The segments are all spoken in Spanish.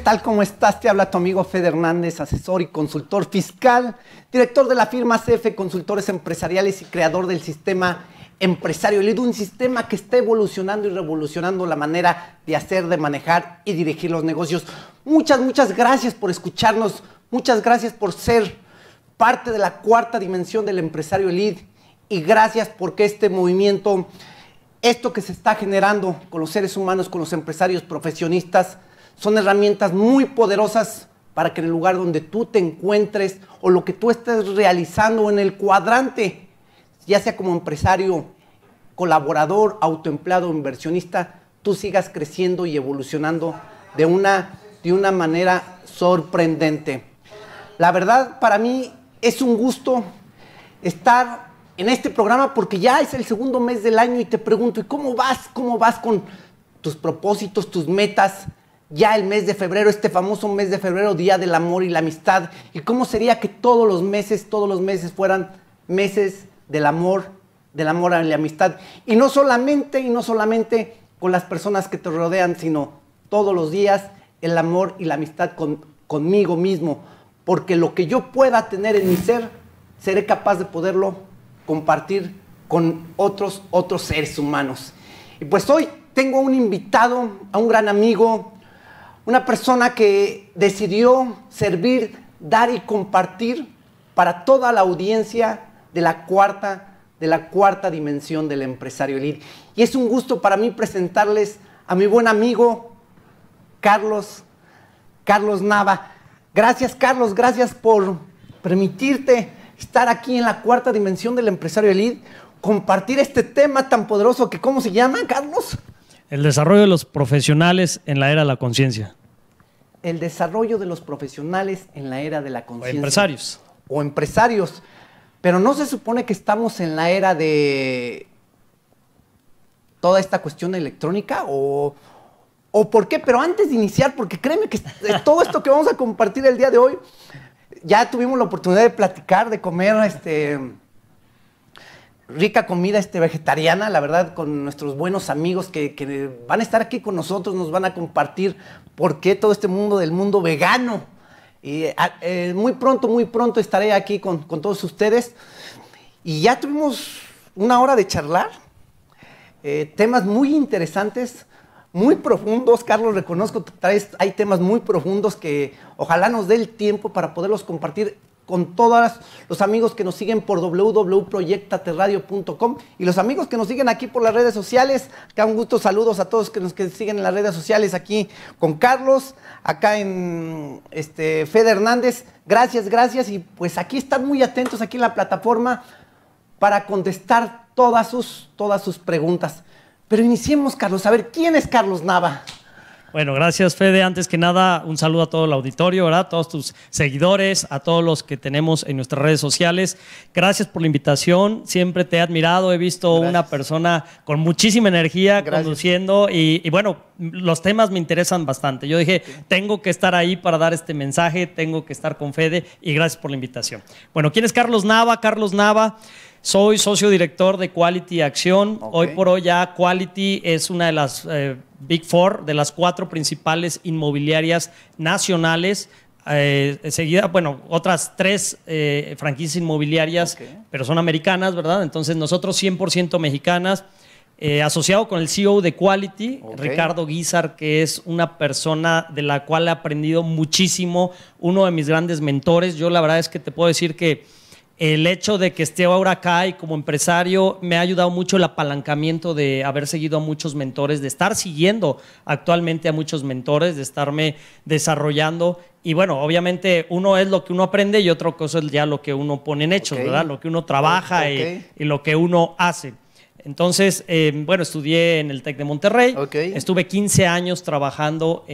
tal? como estás? Te habla tu amigo Fede Hernández, asesor y consultor fiscal, director de la firma CF Consultores Empresariales y creador del sistema Empresario Elite, un sistema que está evolucionando y revolucionando la manera de hacer, de manejar y dirigir los negocios. Muchas, muchas gracias por escucharnos, muchas gracias por ser parte de la cuarta dimensión del Empresario Elite y gracias porque este movimiento, esto que se está generando con los seres humanos, con los empresarios profesionistas, son herramientas muy poderosas para que en el lugar donde tú te encuentres o lo que tú estés realizando en el cuadrante, ya sea como empresario, colaborador, autoempleado, inversionista, tú sigas creciendo y evolucionando de una, de una manera sorprendente. La verdad, para mí es un gusto estar en este programa porque ya es el segundo mes del año y te pregunto, ¿y cómo vas? ¿Cómo vas con tus propósitos, tus metas? ya el mes de febrero, este famoso mes de febrero, Día del Amor y la Amistad. ¿Y cómo sería que todos los meses, todos los meses fueran meses del amor, del amor a la amistad? Y no solamente, y no solamente con las personas que te rodean, sino todos los días el amor y la amistad con, conmigo mismo. Porque lo que yo pueda tener en mi ser, seré capaz de poderlo compartir con otros, otros seres humanos. Y pues hoy tengo un invitado, a un gran amigo, una persona que decidió servir, dar y compartir para toda la audiencia de la cuarta de la cuarta dimensión del empresario elite. Y es un gusto para mí presentarles a mi buen amigo Carlos Carlos Nava. Gracias Carlos, gracias por permitirte estar aquí en la cuarta dimensión del empresario elite, compartir este tema tan poderoso que ¿cómo se llama, Carlos? El desarrollo de los profesionales en la era de la conciencia el desarrollo de los profesionales en la era de la conciencia. O empresarios. O empresarios. Pero no se supone que estamos en la era de toda esta cuestión electrónica o, o por qué. Pero antes de iniciar, porque créeme que todo esto que vamos a compartir el día de hoy, ya tuvimos la oportunidad de platicar, de comer este, rica comida este, vegetariana, la verdad, con nuestros buenos amigos que, van a estar aquí con nosotros, nos van a compartir por qué todo este mundo del mundo vegano. Y ah, eh, muy pronto, muy pronto estaré aquí con, todos ustedes. Y ya tuvimos una hora de charlar, eh, temas muy interesantes, muy profundos, Carlos, reconozco, traes, hay temas muy profundos que ojalá nos dé el tiempo para poderlos compartir con todos los amigos que nos siguen por www.proyectaterradio.com y los amigos que nos siguen aquí por las redes sociales. Acá un gusto, saludos a todos que nos siguen en las redes sociales aquí con Carlos, acá en este, Fede Hernández. Gracias, gracias y pues aquí están muy atentos aquí en la plataforma para contestar todas sus, todas sus preguntas. Pero iniciemos, Carlos. A ver, ¿quién es Carlos Nava? Bueno, gracias Fede. Antes que nada, un saludo a todo el auditorio, ¿verdad? A todos tus seguidores, a todos los que tenemos en nuestras redes sociales. Gracias por la invitación. Siempre te he admirado. He visto una persona con muchísima energía conduciendo y, bueno, los temas me interesan bastante. Yo dije, tengo que estar ahí para dar este mensaje, tengo que estar con Fede y gracias por la invitación. Bueno, ¿quién es Carlos Nava? Carlos Nava. Soy socio director de Quality Acción. Hoy por hoy ya Quality es una de las eh, Big Four, de las cuatro principales inmobiliarias nacionales. Eh, eh, seguida, bueno, otras tres franquicias inmobiliarias, pero son americanas, ¿verdad? Entonces nosotros 100% mexicanas. asociado con el CEO de Quality, Ricardo Guizar, que es una persona de la cual he aprendido muchísimo, uno de mis grandes mentores. Yo la verdad es que te puedo decir que el hecho de que esté ahora acá y como empresario me ha ayudado mucho el apalancamiento de haber seguido a muchos mentores, de estar siguiendo actualmente a muchos mentores, de estarme desarrollando. Y bueno, obviamente uno es lo que uno aprende y otra cosa es ya lo que uno pone en hechos, ¿verdad? Lo que uno trabaja y, lo que uno hace. Entonces, em, bueno, estudié en el TEC de Monterrey. Estuve 15 años trabajando mm,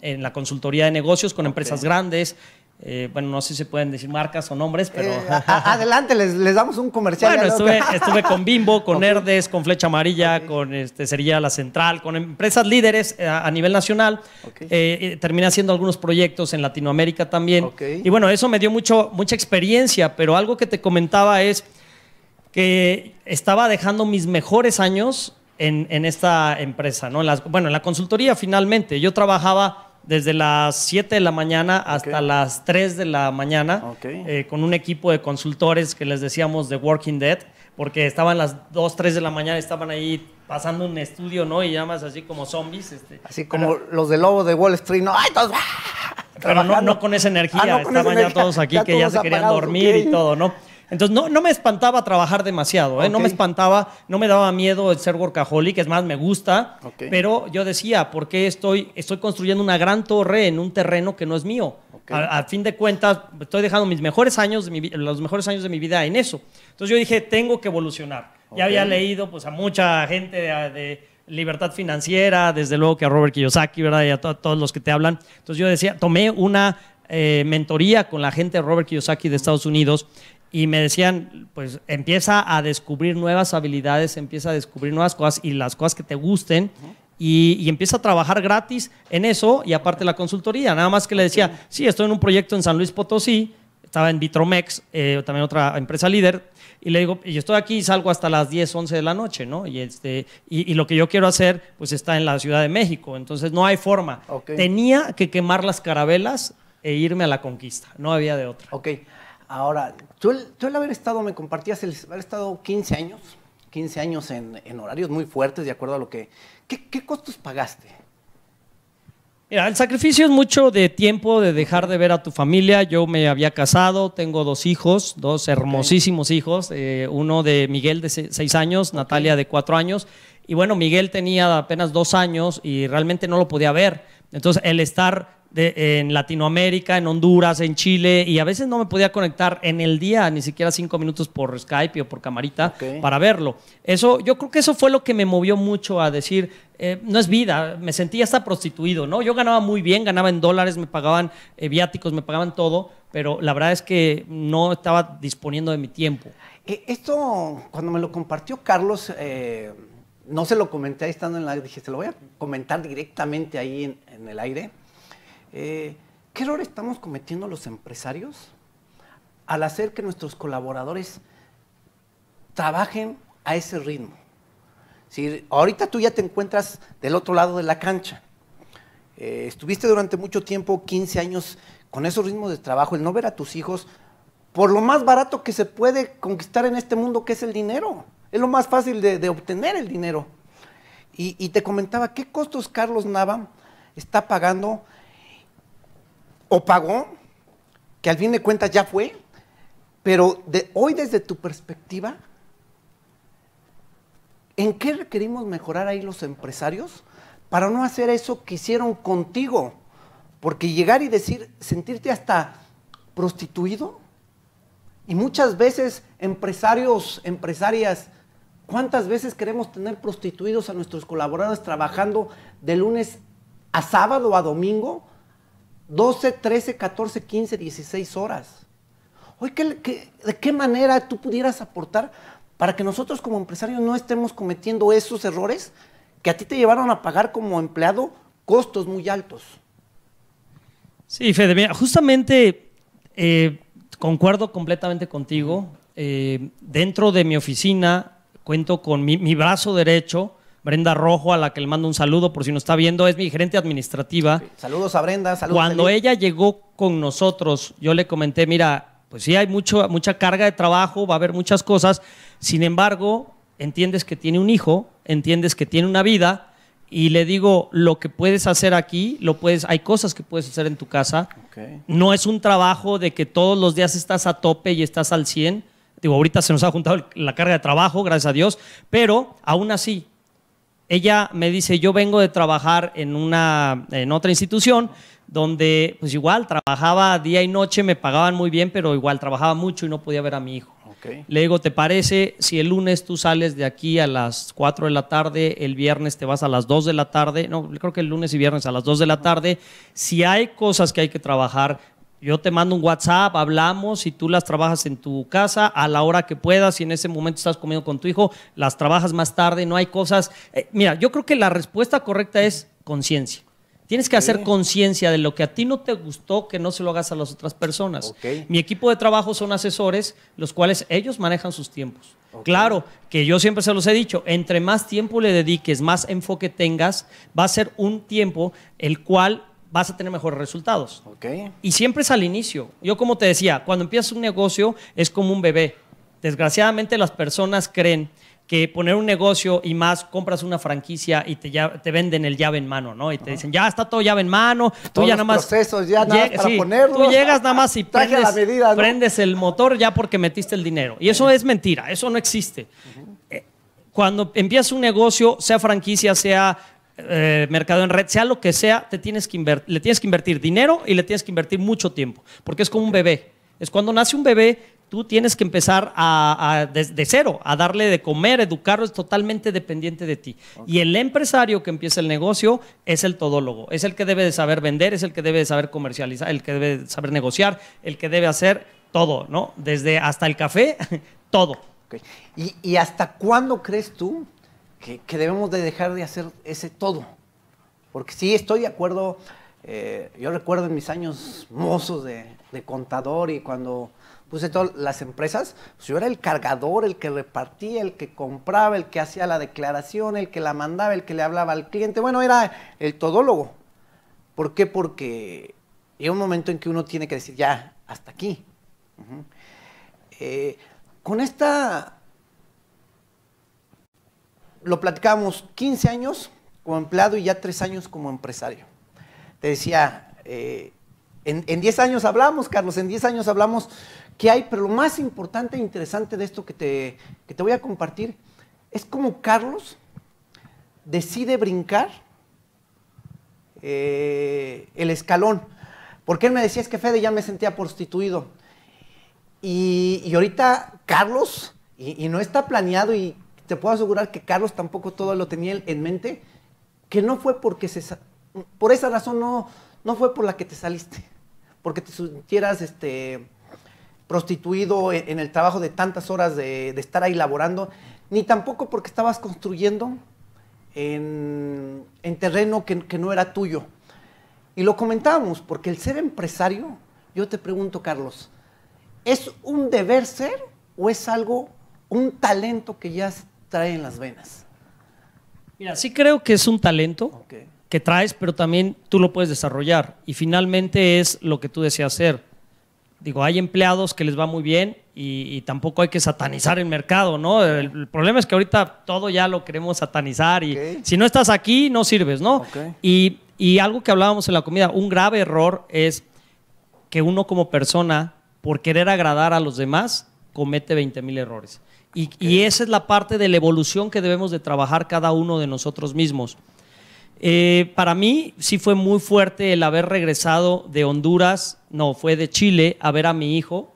en la, consultoría de negocios con empresas grandes, eh, bueno, no sé si se pueden decir marcas o nombres, pero... Eh, adelante, les, damos un comercial. Bueno, estuve, con Bimbo, con okay. con Flecha Amarilla, con este, sería La Central, con empresas líderes eh, a, nivel nacional. terminé haciendo algunos proyectos en Latinoamérica también. Y bueno, eso me dio mucho, mucha experiencia, pero algo que te comentaba es que estaba dejando mis mejores años en, esta empresa, ¿no? bueno, en la consultoría finalmente. Yo trabajaba desde las 7 de la mañana hasta las 3 de la mañana eh, con un equipo de consultores que les decíamos de Working Dead, porque estaban las 2, 3 de la mañana, estaban ahí pasando un estudio, ¿no? Y llamas así como zombies. Este, así como los de Lobo de Wall Street, ¿no? ¡Ay, todos! Pero no, con esa energía, ah, estaban ya todos aquí que ya se querían dormir y todo, ¿no? Entonces, no, me espantaba trabajar demasiado, ¿eh? no me espantaba, no me daba miedo el ser workaholic, es más, me gusta, pero yo decía, ¿por qué estoy, estoy construyendo una gran torre en un terreno que no es mío? A, fin de cuentas, estoy dejando mis mejores años, los mejores años de mi vida en eso. Entonces yo dije, tengo que evolucionar. Ya había leído pues, a mucha gente de, libertad financiera, desde luego que a Robert Kiyosaki, ¿verdad? Y a todos los que te hablan. Entonces yo decía, tomé una eh, mentoría con la gente de Robert Kiyosaki de Estados Unidos y me decían, pues empieza a descubrir nuevas habilidades, empieza a descubrir nuevas cosas y las cosas que te gusten. Y, empieza a trabajar gratis en eso y aparte la consultoría. Nada más que le decía, sí, estoy en un proyecto en San Luis Potosí, estaba en Vitromex, eh, también otra empresa líder, y le digo, yo estoy aquí y salgo hasta las 10, 11 de la noche, ¿no? Y, este, y, lo que yo quiero hacer, pues está en la Ciudad de México, entonces no hay forma. Tenía que quemar las carabelas e irme a la conquista, no había de otra. Ok, Ahora, tú el, haber estado, me compartías, el haber estado 15 años, 15 años en, horarios muy fuertes, de acuerdo a lo que... ¿Qué, costos pagaste? Mira, el sacrificio es mucho de tiempo, de dejar de ver a tu familia. Yo me había casado, tengo dos hijos, dos hermosísimos hijos, eh, uno de Miguel de seis años, Natalia de cuatro años. Y bueno, Miguel tenía apenas dos años y realmente no lo podía ver. Entonces, el estar en Latinoamérica, en Honduras, en Chile, y a veces no me podía conectar en el día, ni siquiera cinco minutos por Skype o por camarita para verlo. Eso, yo creo que eso fue lo que me movió mucho a decir, eh, no es vida, me sentía hasta prostituido, ¿no? Yo ganaba muy bien, ganaba en dólares, me pagaban eh, viáticos, me pagaban todo, pero la verdad es que no estaba disponiendo de mi tiempo. E, esto, cuando me lo compartió Carlos, eh, no se lo comenté ahí estando en la... Dije, se lo voy a comentar directamente ahí en el aire eh, ¿qué error estamos cometiendo los empresarios al hacer que nuestros colaboradores trabajen a ese ritmo? Si ahorita tú ya te encuentras del otro lado de la cancha, eh, estuviste durante mucho tiempo, 15 años, con esos ritmos de trabajo, el no ver a tus hijos, por lo más barato que se puede conquistar en este mundo, que es el dinero. Es lo más fácil de, obtener el dinero. y, te comentaba, ¿qué costos Carlos Nava está pagando o pagó, que al fin de cuentas ya fue, pero de, hoy desde tu perspectiva, ¿en qué requerimos mejorar ahí los empresarios para no hacer eso que hicieron contigo? Porque llegar y decir, sentirte hasta prostituido, y muchas veces empresarios, empresarias, ¿cuántas veces queremos tener prostituidos a nuestros colaboradores trabajando de lunes a sábado a domingo? 12, 13, 14, 15, 16 horas. Hoy, ¿qué, de qué manera tú pudieras aportar para que nosotros como empresarios no estemos cometiendo esos errores que a ti te llevaron a pagar como empleado costos muy altos? Sí, Fede, justamente eh, concuerdo completamente contigo. Eh, dentro de mi oficina cuento con mi brazo derecho, Brenda Rojo, a la que le mando un saludo por si no está viendo, es mi gerente administrativa. Saludos a Brenda, saludos. Cuando ella llegó con nosotros, yo le comenté, mira, pues sí hay mucho, mucha carga de trabajo, va a haber muchas cosas, sin embargo, entiendes que tiene un hijo, entiendes que tiene una vida, y le digo lo que puedes hacer aquí lo puedes hay cosas que puedes hacer en tu casa no es un trabajo de que todos los días estás a tope y estás al 100 digo ahorita se nos ha juntado la carga de trabajo gracias a Dios pero aún así ella me dice, yo vengo de trabajar en, una, en otra institución donde pues igual trabajaba día y noche, me pagaban muy bien, pero igual trabajaba mucho y no podía ver a mi hijo. Le digo, ¿te parece si el lunes tú sales de aquí a las 4 de la tarde, el viernes te vas a las 2 de la tarde? No, creo que el lunes y viernes a las 2 de la tarde. Si hay cosas que hay que trabajar, yo te mando un WhatsApp, hablamos, y tú las trabajas en tu casa a la hora que puedas, y en ese momento estás comiendo con tu hijo, las trabajas más tarde, no hay cosas. Eh, mira, yo creo que la respuesta correcta es conciencia. Tienes que hacer conciencia de lo que a ti no te gustó, que no se lo hagas a las otras personas. Mi equipo de trabajo son asesores, los cuales ellos manejan sus tiempos. Claro, que yo siempre se los he dicho, entre más tiempo le dediques, más enfoque tengas, va a ser un tiempo el cual vas a tener mejores resultados. Y siempre es al inicio. Yo como te decía, cuando empiezas un negocio es como un bebé. Desgraciadamente las personas creen que poner un negocio y más compras una franquicia y te, te venden el llave en mano, ¿no? Y te dicen, ya está todo llave en mano, tú ya nada más... ya Tú llegas nada más y prendes, el motor ya porque metiste el dinero. Y eso es mentira, eso no existe. Eh, cuando empiezas un negocio, sea franquicia, sea eh, mercado en red, sea lo que sea, te tienes que le tienes que invertir dinero y le tienes que invertir mucho tiempo, porque es como un bebé. Es cuando nace un bebé, tú tienes que empezar a, de cero, a darle de comer, educarlo, es totalmente dependiente de ti. Y el empresario que empieza el negocio es el todólogo, es el que debe de saber vender, es el que debe de saber comercializar, el que debe saber negociar, el que debe hacer todo, ¿no? Desde hasta el café, todo. ¿Y hasta cuándo crees tú que, debemos de dejar de hacer ese todo. Porque sí, estoy de acuerdo. Eh, yo recuerdo en mis años mozos de, contador y cuando puse todas las empresas, pues yo era el cargador, el que repartía, el que compraba, el que hacía la declaración, el que la mandaba, el que le hablaba al cliente. Bueno, era el todólogo. ¿Por qué? Porque llega un momento en que uno tiene que decir, ya, hasta aquí. Eh, con esta lo platicábamos 15 años como empleado y ya 3 años como empresario. Te decía, eh, en, 10 años hablamos, Carlos, en 10 años hablamos qué hay, pero lo más importante e interesante de esto que te, te voy a compartir es cómo Carlos decide brincar eh, el escalón. Porque él me decía, es que Fede ya me sentía prostituido. Y, ahorita Carlos, y, no está planeado, y te puedo asegurar que Carlos tampoco todo lo tenía en mente, que no fue porque se... Por esa razón no, no fue por la que te saliste, porque te sintieras este, prostituido en, el trabajo de tantas horas de, estar ahí laborando, ni tampoco porque estabas construyendo en, terreno que, no era tuyo. Y lo comentábamos, porque el ser empresario, yo te pregunto, Carlos, ¿es un deber ser o es algo, un talento que ya trae en las venas? Mira, sí creo que es un talento que traes, pero también tú lo puedes desarrollar. Y finalmente es lo que tú deseas hacer. Digo, hay empleados que les va muy bien y, tampoco hay que satanizar el mercado, ¿no? El, problema es que ahorita todo ya lo queremos satanizar y si no estás aquí, no sirves, ¿no? Y, y algo que hablábamos en la comida, un grave error es que uno como persona, por querer agradar a los demás, comete 20 mil errores. Y, esa es la parte de la evolución que debemos de trabajar cada uno de nosotros mismos. Eh, para mí sí fue muy fuerte el haber regresado de Honduras, no, fue de Chile, a ver a mi hijo.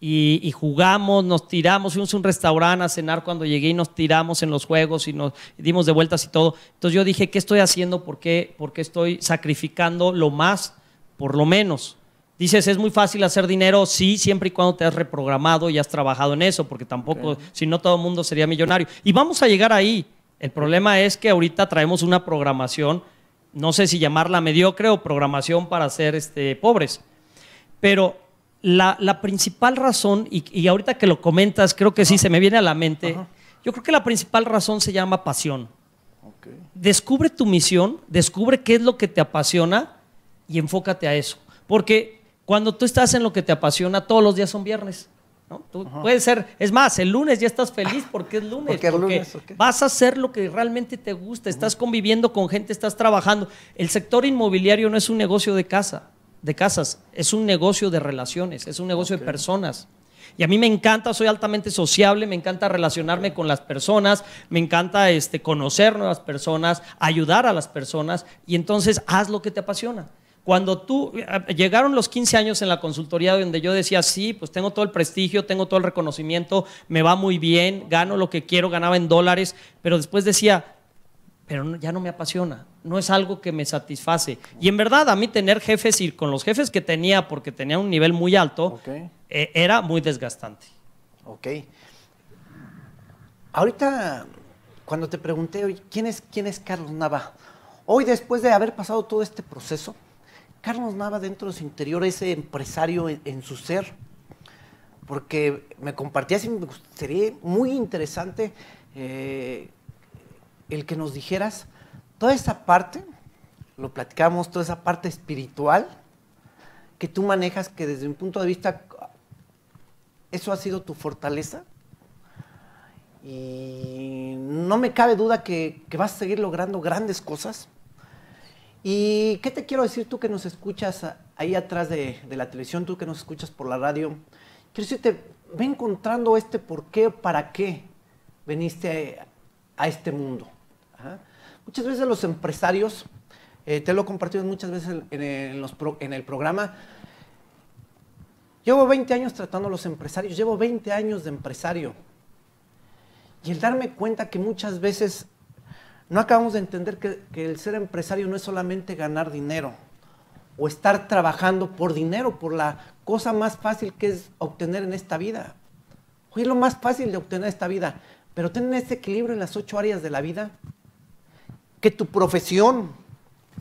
Y, jugamos, nos tiramos, fuimos a un restaurante a cenar cuando llegué y nos tiramos en los juegos y nos dimos de vueltas y todo. Entonces yo dije, ¿qué estoy haciendo? ¿Por qué, ¿Por qué estoy sacrificando lo más por lo menos? Dices, es muy fácil hacer dinero, sí, siempre y cuando te has reprogramado y has trabajado en eso, porque tampoco, si no, todo el mundo sería millonario. Y vamos a llegar ahí. El problema es que ahorita traemos una programación, no sé si llamarla mediocre o programación para ser este, pobres. Pero la, principal razón, y, ahorita que lo comentas, creo que sí se me viene a la mente, yo creo que la principal razón se llama pasión. Descubre tu misión, descubre qué es lo que te apasiona y enfócate a eso. Porque cuando tú estás en lo que te apasiona, todos los días son viernes. ¿no? Tú ser, es más, el lunes ya estás feliz porque es lunes. Porque, vas a hacer lo que realmente te gusta, estás conviviendo con gente, estás trabajando. El sector inmobiliario no es un negocio de casa, de casas, es un negocio de relaciones, es un negocio de personas. Y a mí me encanta, soy altamente sociable, me encanta relacionarme con las personas, me encanta este, conocer nuevas personas, ayudar a las personas y entonces haz lo que te apasiona. Cuando tú, ah, llegaron los 15 años en la consultoría donde yo decía, sí, pues tengo todo el prestigio, tengo todo el reconocimiento, me va muy bien, gano lo que quiero, ganaba en dólares, pero después decía, pero ya no me apasiona, no es algo que me satisface. Y en verdad, a mí tener jefes y con los jefes que tenía, porque tenía un nivel muy alto, e, era muy desgastante. Ok. Ahorita, cuando te pregunté, ¿quién es, quién es Carlos Nava? Hoy, después de haber pasado todo este proceso, Carlos Nava dentro de su interior, ese empresario en, su ser, porque me compartías y me sería muy interesante eh, el que nos dijeras toda esa parte, lo platicamos, toda esa parte espiritual que tú manejas, que desde un punto de vista, eso ha sido tu fortaleza. Y no me cabe duda que, que vas a seguir logrando grandes cosas ¿Y qué te quiero decir tú que nos escuchas ahí atrás de, la televisión, tú que nos escuchas por la radio? Quiero decirte, ve encontrando este por qué, para qué veniste a, este mundo. Muchas veces los empresarios, eh, te lo he compartido muchas veces en, los en el programa, llevo 20 años tratando a los empresarios, llevo 20 años de empresario. Y el darme cuenta que muchas veces no acabamos de entender que, el ser empresario no es solamente ganar dinero o estar trabajando por dinero, por la cosa más fácil que es obtener en esta vida. Hoy es lo más fácil de obtener en esta vida, pero tener ese equilibrio en las ocho áreas de la vida, que tu profesión,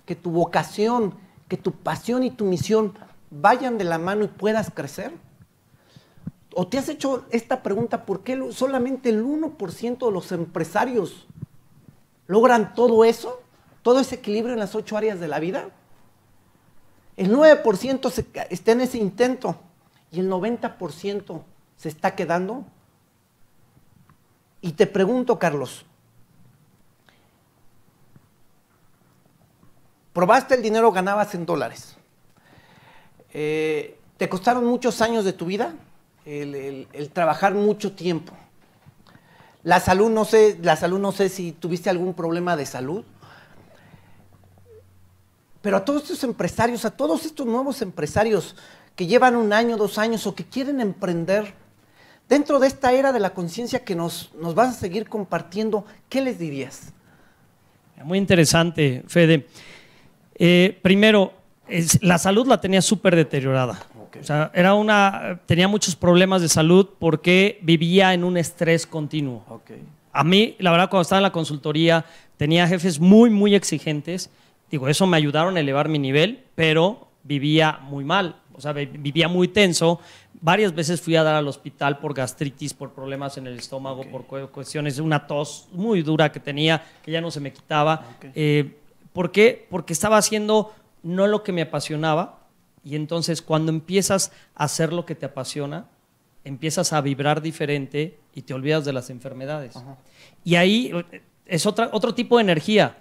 que tu vocación, que tu pasión y tu misión vayan de la mano y puedas crecer. ¿O te has hecho esta pregunta por qué solamente el 1% de los empresarios logran todo eso, todo ese equilibrio en las ocho áreas de la vida, el 9% está en ese intento y el 90% se está quedando. Y te pregunto, Carlos, probaste el dinero, ganabas en dólares. Eh, ¿Te costaron muchos años de tu vida el trabajar mucho tiempo? La salud, no sé, la salud, no sé si tuviste algún problema de salud. Pero a todos estos empresarios, a todos estos nuevos empresarios que llevan un año, dos años o que quieren emprender, dentro de esta era de la conciencia que nos, nos vas a seguir compartiendo, ¿qué les dirías? Muy interesante, Fede. Eh, primero, la salud la tenía súper deteriorada. O sea, era una, tenía muchos problemas de salud porque vivía en un estrés continuo. A mí, la verdad, cuando estaba en la consultoría, tenía jefes muy, muy exigentes. Digo, eso me ayudaron a elevar mi nivel, pero vivía muy mal. O sea, vivía muy tenso. Varias veces fui a dar al hospital por gastritis, por problemas en el estómago, por cuestiones una tos muy dura que tenía, que ya no se me quitaba. Eh, ¿Por qué? Porque estaba haciendo no lo que me apasionaba, y entonces cuando empiezas a hacer lo que te apasiona, empiezas a vibrar diferente y te olvidas de las enfermedades. Y ahí eh, es otra, otro tipo de energía.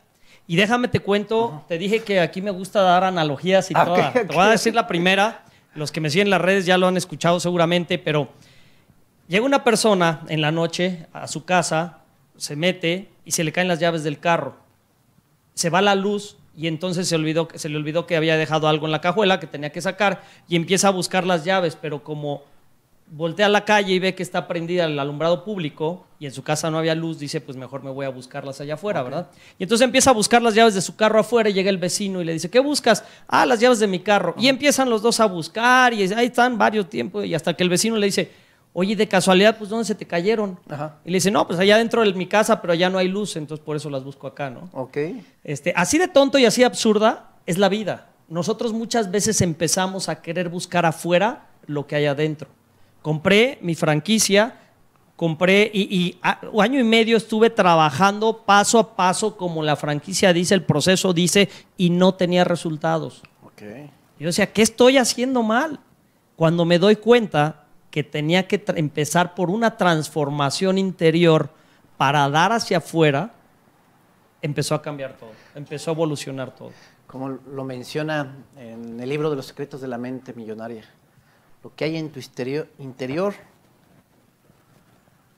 Y déjame te cuento, te dije que aquí me gusta dar analogías y ah, todo. Te voy a decir la primera. Los que me siguen en las redes ya lo han escuchado seguramente, pero llega una persona en la noche a su casa, se mete y se le caen las llaves del carro. Se va la luz y entonces se, olvidó, se le olvidó que había dejado algo en la cajuela que tenía que sacar y empieza a buscar las llaves, pero como voltea a la calle y ve que está prendida el alumbrado público y en su casa no había luz, dice, pues mejor me voy a buscarlas allá afuera, ¿verdad? Y entonces empieza a buscar las llaves de su carro afuera y llega el vecino y le dice, ¿qué buscas? Ah, las llaves de mi carro. Y empiezan los dos a buscar y ahí están varios tiempos y hasta que el vecino le dice, Oye, de casualidad, pues ¿dónde se te cayeron? Y le dice, no, pues allá dentro de mi casa, pero allá no hay luz, entonces por eso las busco acá, ¿no? Ok. Este, así de tonto y así absurda es la vida. Nosotros muchas veces empezamos a querer buscar afuera lo que hay adentro. Compré mi franquicia, compré y, año y medio estuve trabajando paso a paso como la franquicia dice, el proceso dice, y no tenía resultados. yo decía, ¿qué estoy haciendo mal? Cuando me doy cuenta que tenía que empezar por una transformación interior para dar hacia afuera, empezó a cambiar todo, empezó a evolucionar todo. Como lo menciona en el libro de los secretos de la mente millonaria, lo que hay en tu interior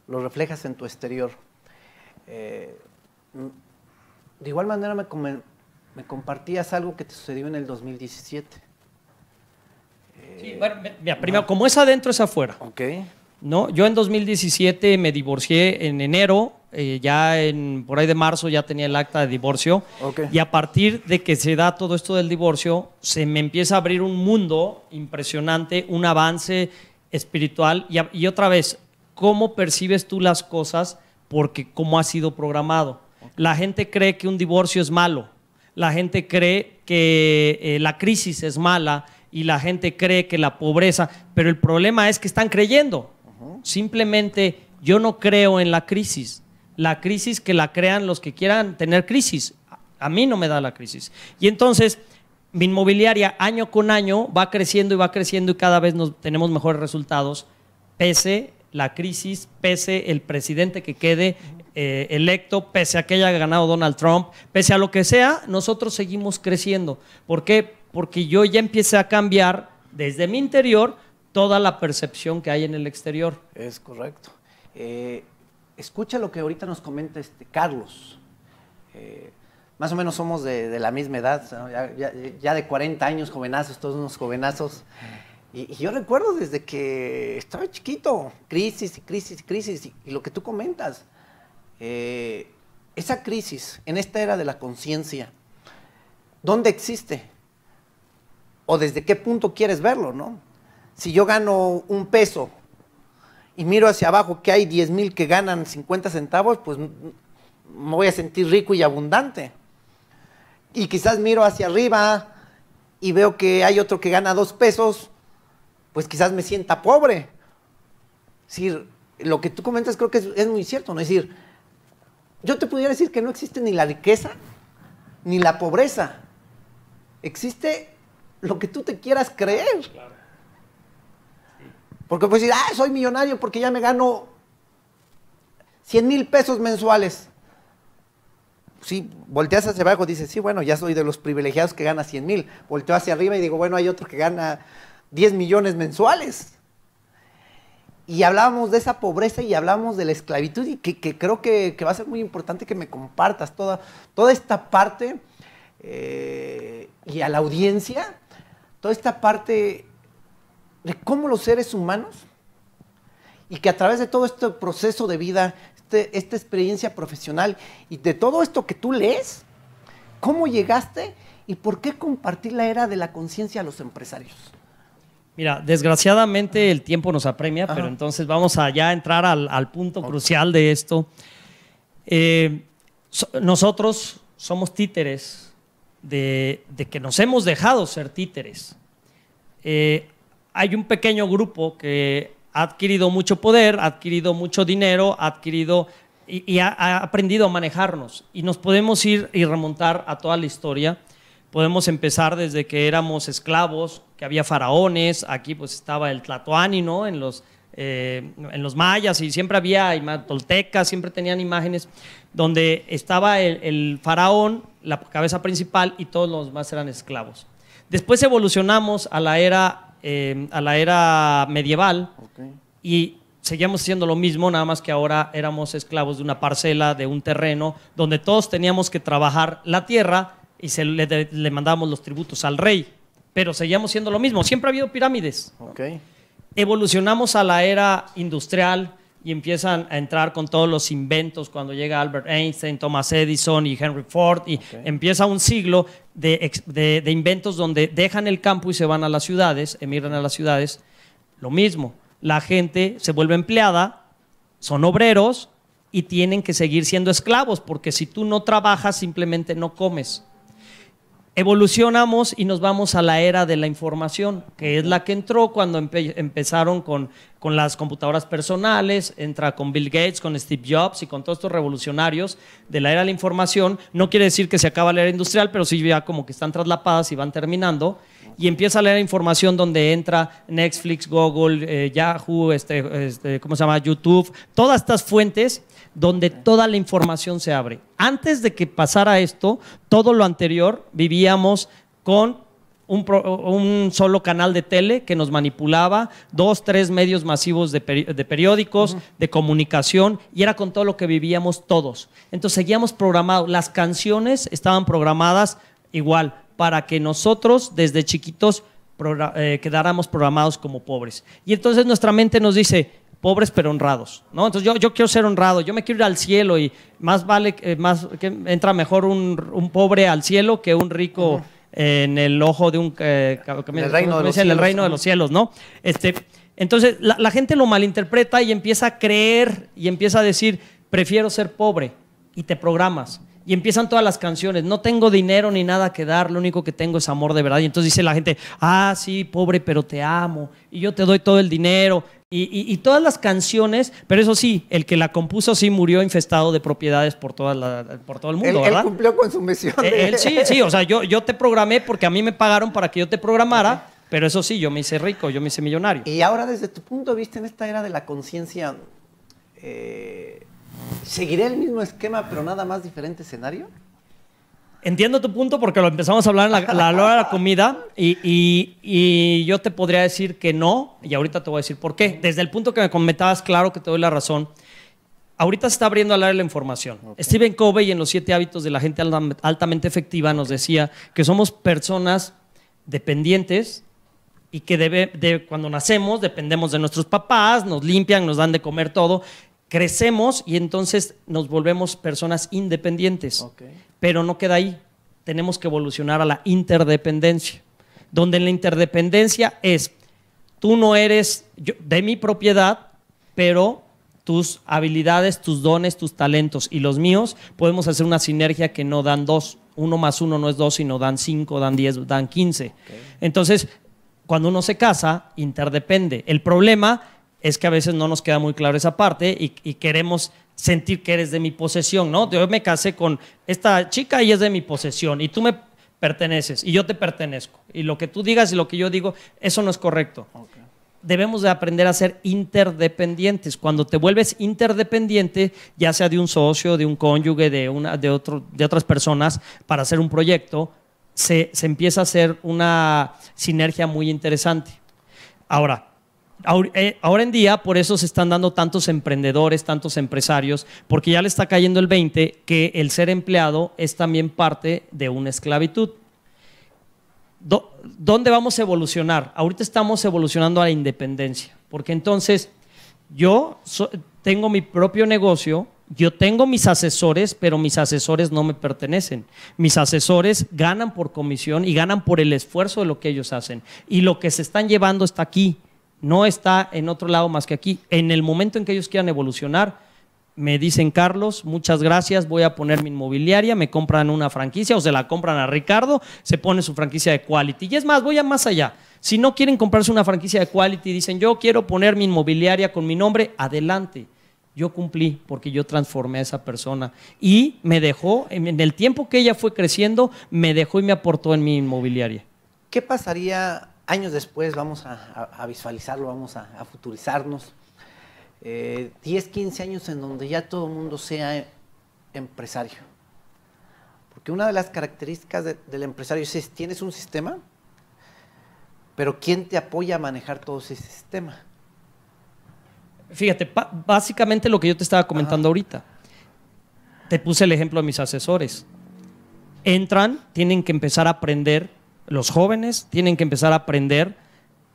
lo reflejas en tu exterior. Eh, de igual manera me, me compartías algo que te sucedió en el 2017. Sí, eh, bueno, primero, como es adentro, es afuera. ¿no? Yo en 2017 me divorcié en enero, eh, ya en, por ahí de marzo ya tenía el acta de divorcio. Y a partir de que se da todo esto del divorcio, se me empieza a abrir un mundo impresionante, un avance espiritual. Y, otra vez, ¿cómo percibes tú las cosas? Porque cómo ha sido programado. La gente cree que un divorcio es malo. La gente cree que eh, la crisis es mala, y la gente cree que la pobreza, pero el problema es que están creyendo. Simplemente yo no creo en la crisis. La crisis que la crean los que quieran tener crisis. A mí no me da la crisis. Y entonces, mi inmobiliaria año con año va creciendo y va creciendo y cada vez nos, tenemos mejores resultados, pese la crisis, pese el presidente que quede eh, electo, pese a que haya ganado Donald Trump, pese a lo que sea, nosotros seguimos creciendo. ¿Por qué? porque yo ya empecé a cambiar desde mi interior toda la percepción que hay en el exterior. Es correcto. Eh, escucha lo que ahorita nos comenta este Carlos. Eh, más o menos somos de, la misma edad, ya, de 40 años, jovenazos, todos unos jovenazos. Y, yo recuerdo desde que estaba chiquito, crisis y crisis crisis, y, lo que tú comentas, eh, esa crisis en esta era de la conciencia, ¿dónde existe? o desde qué punto quieres verlo, ¿no? Si yo gano un peso y miro hacia abajo que hay 10 mil que ganan 50 centavos, pues me voy a sentir rico y abundante. Y quizás miro hacia arriba y veo que hay otro que gana dos pesos, pues quizás me sienta pobre. Es decir, lo que tú comentas creo que es, muy cierto, ¿no? Es decir, yo te pudiera decir que no existe ni la riqueza ni la pobreza. Existe lo que tú te quieras creer. Porque puedes decir, ah, soy millonario porque ya me gano 100 mil pesos mensuales. Sí, volteas hacia abajo, y dices, sí, bueno, ya soy de los privilegiados que gana 100 mil. Volteo hacia arriba y digo, bueno, hay otro que gana 10 millones mensuales. Y hablábamos de esa pobreza y hablábamos de la esclavitud y que, creo que, va a ser muy importante que me compartas toda, toda esta parte eh, y a la audiencia toda esta parte de cómo los seres humanos y que a través de todo este proceso de vida, este, esta experiencia profesional y de todo esto que tú lees, ¿cómo llegaste y por qué compartir la era de la conciencia a los empresarios? Mira, desgraciadamente el tiempo nos apremia, pero entonces vamos a ya entrar al, punto crucial de esto. Eh, nosotros somos títeres de, que nos hemos dejado ser títeres. Eh, hay un pequeño grupo que ha adquirido mucho poder, ha adquirido mucho dinero, ha adquirido y, ha, aprendido a manejarnos. Y nos podemos ir y remontar a toda la historia. Podemos empezar desde que éramos esclavos, que había faraones, aquí pues estaba el Tlatoani, ¿no? En los eh, en los mayas y siempre había toltecas, siempre tenían imágenes donde estaba el, faraón, la cabeza principal y todos los demás eran esclavos. Después evolucionamos a la era, eh, a la era medieval y seguíamos siendo lo mismo, nada más que ahora éramos esclavos de una parcela, de un terreno, donde todos teníamos que trabajar la tierra y se le, mandábamos los tributos al rey. Pero seguíamos siendo lo mismo. Siempre ha habido pirámides evolucionamos a la era industrial y empiezan a entrar con todos los inventos cuando llega Albert Einstein, Thomas Edison y Henry Ford y empieza un siglo de, de, inventos donde dejan el campo y se van a las ciudades, emigran a las ciudades. Lo mismo, la gente se vuelve empleada, son obreros y tienen que seguir siendo esclavos porque si tú no trabajas simplemente no comes evolucionamos y nos vamos a la era de la información, que es la que entró cuando empezaron con, con las computadoras personales, entra con Bill Gates, con Steve Jobs y con todos estos revolucionarios de la era de la información. No quiere decir que se acaba la era industrial, pero sí ya como que están traslapadas y van terminando. Y empieza la era de la información donde entra Netflix, Google, eh, Yahoo, este, este se llama? YouTube, todas estas fuentes donde toda la información se abre. Antes de que pasara esto, todo lo anterior vivíamos con un, solo canal de tele que nos manipulaba, dos, tres medios masivos de, periódicos, de comunicación, y era con todo lo que vivíamos todos. Entonces seguíamos programados, las canciones estaban programadas igual, para que nosotros desde chiquitos eh, quedáramos programados como pobres. Y entonces nuestra mente nos dice, pobres pero honrados, ¿no? Entonces yo, quiero ser honrado, yo me quiero ir al cielo y más vale, eh, más que entra mejor un, pobre al cielo que un rico eh, en el ojo de un... Eh, en el reino, de los, cielos, ¿no? Este, entonces la, gente lo malinterpreta y empieza a creer y empieza a decir, prefiero ser pobre y te programas. Y empiezan todas las canciones, no tengo dinero ni nada que dar, lo único que tengo es amor de verdad. Y entonces dice la gente, ah, sí, pobre, pero te amo, y yo te doy todo el dinero, y, todas las canciones, pero eso sí, el que la compuso sí murió infestado de propiedades por, toda la, por todo el mundo, ¿verdad? Él cumplió con su misión. Eh, sí, sí, o sea, yo, yo te programé porque a mí me pagaron para que yo te programara, pero eso sí, yo me hice rico, yo me hice millonario. Y ahora, desde tu punto de vista, en esta era de la conciencia, eh, ¿seguiré el mismo esquema, pero nada más diferente escenario? Entiendo tu punto porque lo empezamos a hablar en la, hora de la comida y, y, y, yo te podría decir que no y ahorita te voy a decir por qué. Desde el punto que me comentabas, claro que te doy la razón. Ahorita se está abriendo al área la información. Stephen Covey en los siete hábitos de la gente altamente efectiva nos decía que somos personas dependientes y que debe, de, cuando nacemos dependemos de nuestros papás, nos limpian, nos dan de comer todo crecemos y entonces nos volvemos personas independientes. Pero no queda ahí. Tenemos que evolucionar a la interdependencia, donde la interdependencia es, tú no eres de mi propiedad, pero tus habilidades, tus dones, tus talentos y los míos, podemos hacer una sinergia que no dan dos. Uno más uno no es dos, sino dan cinco, dan diez, dan quince. Entonces, cuando uno se casa, interdepende. El problema es que a veces no nos queda muy claro esa parte y, queremos sentir que eres de mi posesión, ¿no? Yo me casé con esta chica y es de mi posesión y tú me perteneces y yo te pertenezco. Y lo que tú digas y lo que yo digo, eso no es correcto. Debemos de aprender a ser interdependientes. Cuando te vuelves interdependiente, ya sea de un socio, de un cónyuge, de, una, de, otro, de otras personas, para hacer un proyecto, se, se empieza a hacer una sinergia muy interesante. Ahora, eh, ahora en día, por eso se están dando tantos emprendedores, tantos empresarios, porque ya le está cayendo el 20 que el ser empleado es también parte de una esclavitud. ¿Dónde vamos a evolucionar? Ahorita estamos evolucionando a la independencia, porque entonces yo tengo mi propio negocio, yo tengo mis asesores, pero mis asesores no me pertenecen. Mis asesores ganan por comisión y ganan por el esfuerzo de lo que ellos hacen. Y lo que se están llevando está aquí no está en otro lado más que aquí. En el momento en que ellos quieran evolucionar, me dicen Carlos, muchas gracias, voy a poner mi inmobiliaria, me compran una franquicia o se la compran a Ricardo, se pone su franquicia de quality. Y es más, voy a más allá. Si no quieren comprarse una franquicia de quality, dicen yo quiero poner mi inmobiliaria con mi nombre, adelante. Yo cumplí porque yo transformé a esa persona y me dejó, en el tiempo que ella fue creciendo, me dejó y me aportó en mi inmobiliaria. ¿Qué pasaría años después vamos a, visualizarlo, vamos a, futurizarnos. 10, eh, 15 años en donde ya todo el mundo sea empresario. Porque una de las características del empresario es, tienes un sistema, pero ¿quién te apoya a manejar todo ese sistema? Fíjate, básicamente lo que yo te estaba comentando ahorita. Te puse el ejemplo de mis asesores. Entran, tienen que empezar a aprender los jóvenes tienen que empezar a aprender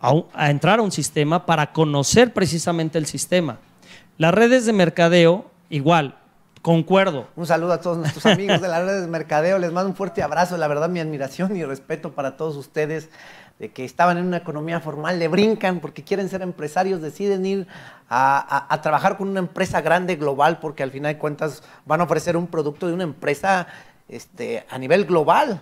a, entrar a un sistema para conocer precisamente el sistema. Las redes de mercadeo, igual, Concuerdo. Un saludo a todos nuestros amigos de las redes de mercadeo. Les mando un fuerte abrazo. La verdad, mi admiración y respeto para todos ustedes de que estaban en una economía formal, le brincan porque quieren ser empresarios, deciden ir a, trabajar con una empresa grande, global, porque al final de cuentas van a ofrecer un producto de una empresa este, a nivel global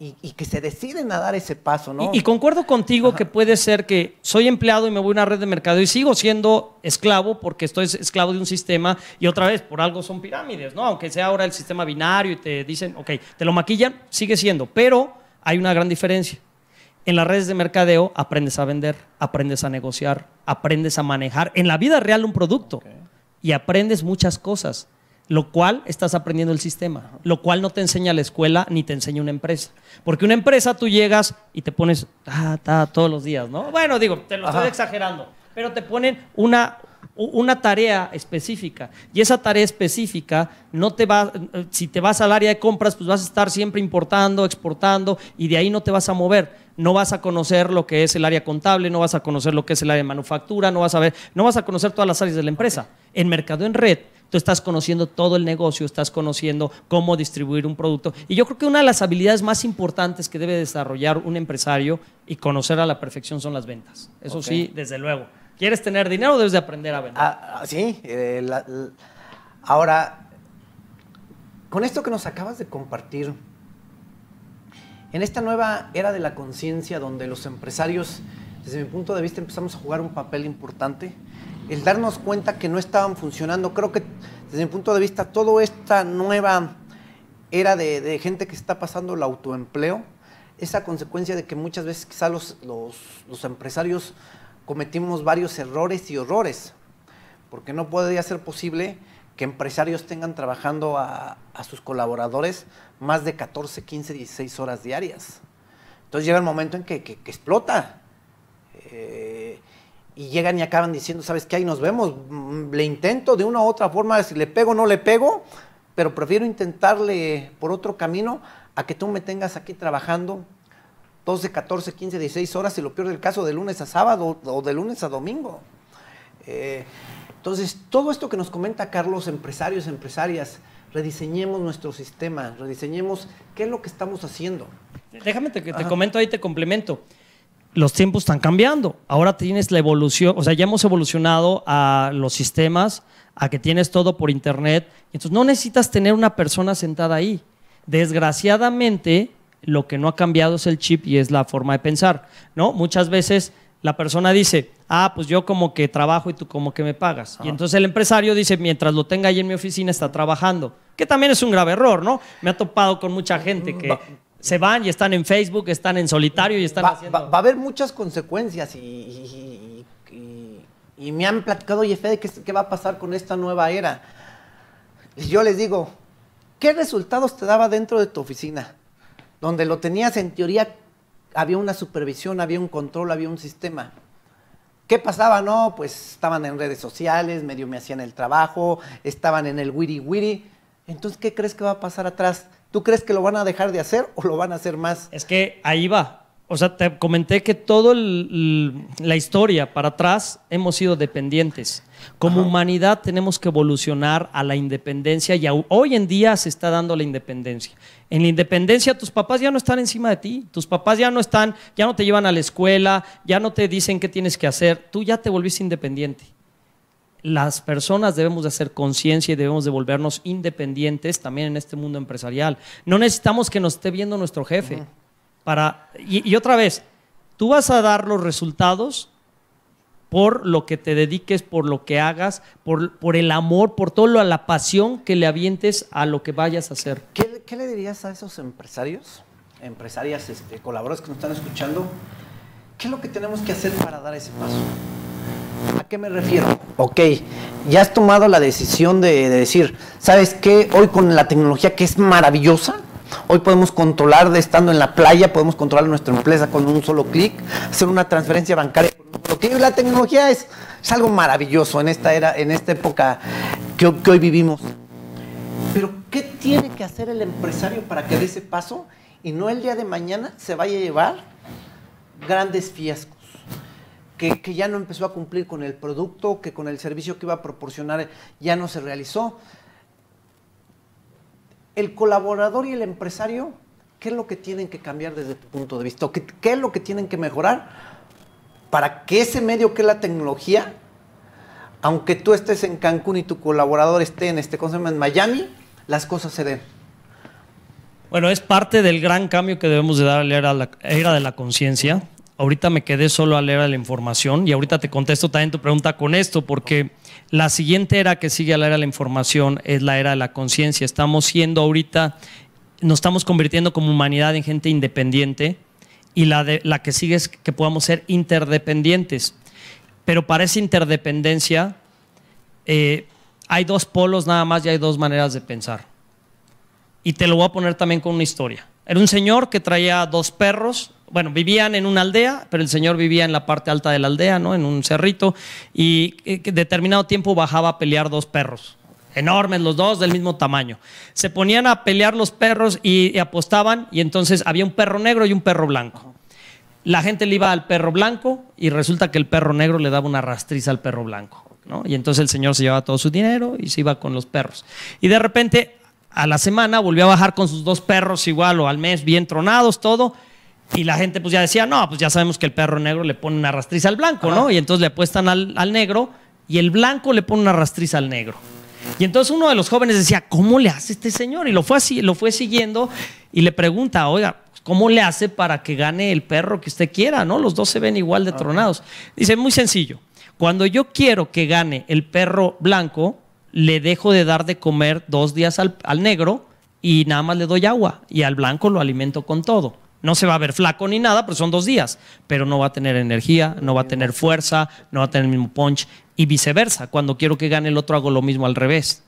y, que se deciden a dar ese paso, ¿no? Y, concuerdo contigo que puede ser que soy empleado y me voy a una red de mercado y sigo siendo esclavo porque estoy esclavo de un sistema y otra vez, por algo son pirámides, ¿no? Aunque sea ahora el sistema binario y te dicen, ok, te lo maquillan, sigue siendo, pero hay una gran diferencia. En las redes de mercadeo aprendes a vender, aprendes a negociar, aprendes a manejar en la vida real un producto y aprendes muchas cosas lo cual estás aprendiendo el sistema, lo cual no te enseña la escuela ni te enseña una empresa. Porque una empresa tú llegas y te pones todos los días, ¿no? Bueno, digo, te lo estoy exagerando, pero te ponen una, una tarea específica y esa tarea específica no te va si te vas al área de compras pues vas a estar siempre importando exportando y de ahí no te vas a mover no vas a conocer lo que es el área contable, no vas a conocer lo que es el área de manufactura, no vas a ver, no vas a conocer todas las áreas de la empresa. En mercado en red, tú estás conociendo todo el negocio, estás conociendo cómo distribuir un producto. Y yo creo que una de las habilidades más importantes que debe desarrollar un empresario y conocer a la perfección son las ventas. Eso sí, desde luego. ¿Quieres tener dinero? o Debes de aprender a vender. Ah, sí. Eh, ahora, con esto que nos acabas de compartir, en esta nueva era de la conciencia donde los empresarios, desde mi punto de vista, empezamos a jugar un papel importante, el darnos cuenta que no estaban funcionando, creo que desde mi punto de vista, toda esta nueva era de, gente que está pasando el autoempleo, esa consecuencia de que muchas veces quizá los, los empresarios cometimos varios errores y horrores, porque no podría ser posible que empresarios tengan trabajando a, sus colaboradores más de 14, 15, 16 horas diarias. Entonces llega el momento en que, explota. Eh, y llegan y acaban diciendo, ¿sabes qué? Ahí nos vemos. Mm, le intento de una u otra forma, si le pego o no le pego, pero prefiero intentarle por otro camino a que tú me tengas aquí trabajando 12, 14, 15, 16 horas y lo peor del caso de lunes a sábado o de lunes a domingo. Eh, entonces, todo esto que nos comenta Carlos, empresarios, empresarias, rediseñemos nuestro sistema, rediseñemos qué es lo que estamos haciendo. Déjame que te, comento ahí, te complemento. Los tiempos están cambiando. Ahora tienes la evolución, o sea, ya hemos evolucionado a los sistemas, a que tienes todo por internet. Entonces, no necesitas tener una persona sentada ahí. Desgraciadamente, lo que no ha cambiado es el chip y es la forma de pensar, ¿no? Muchas veces la persona dice, ah, pues yo como que trabajo y tú como que me pagas. Y entonces el empresario dice, mientras lo tenga ahí en mi oficina está trabajando, que también es un grave error, ¿no? Me ha topado con mucha gente que... Se van y están en Facebook, están en solitario y están va, a haber muchas consecuencias y, me han platicado, oye, ¿qué, ¿qué va a pasar con esta nueva era? Y yo les digo, ¿qué resultados te daba dentro de tu oficina? Donde lo tenías en teoría, había una supervisión, había un control, había un sistema. ¿Qué pasaba? No, pues estaban en redes sociales, medio me hacían el trabajo, estaban en el wiri wiri. Entonces, ¿qué crees que va a pasar atrás? ¿Tú crees que lo van a dejar de hacer o lo van a hacer más? Es que ahí va. O sea, te comenté que toda la historia para atrás hemos sido dependientes. Como humanidad tenemos que evolucionar a la independencia y hoy en día se está dando la independencia. En la independencia tus papás ya no están encima de ti, tus papás ya no están, ya no te llevan a la escuela, ya no te dicen qué tienes que hacer, tú ya te volviste independiente las personas debemos de hacer conciencia y debemos de volvernos independientes también en este mundo empresarial. No necesitamos que nos esté viendo nuestro jefe y, otra vez, tú vas a dar los resultados por lo que te dediques, por lo que hagas, por, el amor, por todo lo, la pasión que le avientes a lo que vayas a hacer. ¿Qué, le dirías a esos empresarios, empresarias, este, colaboradores que nos están escuchando? ¿Qué es lo que tenemos que hacer para dar ese paso? ¿A qué me refiero? Ok, ya has tomado la decisión de, de decir, ¿sabes qué? Hoy con la tecnología que es maravillosa, Hoy podemos controlar, de estando en la playa, podemos controlar nuestra empresa con un solo clic, hacer una transferencia bancaria con La tecnología es, algo maravilloso en esta era, en esta época que, hoy vivimos. Pero, ¿qué tiene que hacer el empresario para que dé ese paso y no el día de mañana se vaya a llevar grandes fiascos? que, ya no empezó a cumplir con el producto, que con el servicio que iba a proporcionar ya no se realizó el colaborador y el empresario, ¿qué es lo que tienen que cambiar desde tu punto de vista? qué, es lo que tienen que mejorar para que ese medio que es la tecnología, aunque tú estés en Cancún y tu colaborador esté en este, ¿cómo Miami, las cosas se den. Bueno, es parte del gran cambio que debemos de dar a la era, de la conciencia. Ahorita me quedé solo a leer la información y ahorita te contesto también tu pregunta con esto, porque... La siguiente era que sigue a la era de la información es la era de la conciencia. Estamos siendo ahorita, nos estamos convirtiendo como humanidad en gente independiente y la, de, la que sigue es que podamos ser interdependientes. Pero para esa interdependencia eh, hay dos polos nada más y hay dos maneras de pensar. Y te lo voy a poner también con una historia. Era un señor que traía dos perros bueno, vivían en una aldea, pero el señor vivía en la parte alta de la aldea, ¿no? En un cerrito, y eh, determinado tiempo bajaba a pelear dos perros, enormes los dos, del mismo tamaño. Se ponían a pelear los perros y, apostaban, y entonces había un perro negro y un perro blanco. La gente le iba al perro blanco y resulta que el perro negro le daba una rastriza al perro blanco. ¿no? Y entonces el señor se llevaba todo su dinero y se iba con los perros. Y de repente a la semana volvió a bajar con sus dos perros igual o al mes, bien tronados, todo, y la gente pues ya decía, no, pues ya sabemos que el perro negro le pone una rastriza al blanco, ¿no? Y entonces le apuestan al, negro y el blanco le pone una rastriza al negro. Y entonces uno de los jóvenes decía, ¿cómo le hace este señor? Y lo fue, así, lo fue siguiendo y le pregunta, oiga, ¿cómo le hace para que gane el perro que usted quiera? ¿No? Los dos se ven igual de tronados. Dice, muy sencillo. Cuando yo quiero que gane el perro blanco, le dejo de dar de comer dos días al, al negro y nada más le doy agua. Y al blanco lo alimento con todo. No se va a ver flaco ni nada, pero son dos días. Pero no va a tener energía, no va a tener fuerza, no va a tener el mismo punch y viceversa. Cuando quiero que gane el otro, hago lo mismo al revés.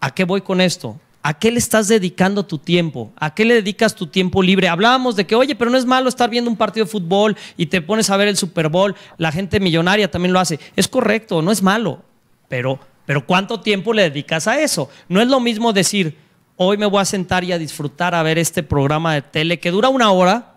¿A qué voy con esto? ¿A qué le estás dedicando tu tiempo? ¿A qué le dedicas tu tiempo libre? Hablábamos de que, oye, pero no es malo estar viendo un partido de fútbol y te pones a ver el Super Bowl. La gente millonaria también lo hace. Es correcto, no es malo. Pero, pero ¿cuánto tiempo le dedicas a eso? No es lo mismo decir, hoy me voy a sentar y a disfrutar a ver este programa de tele que dura una hora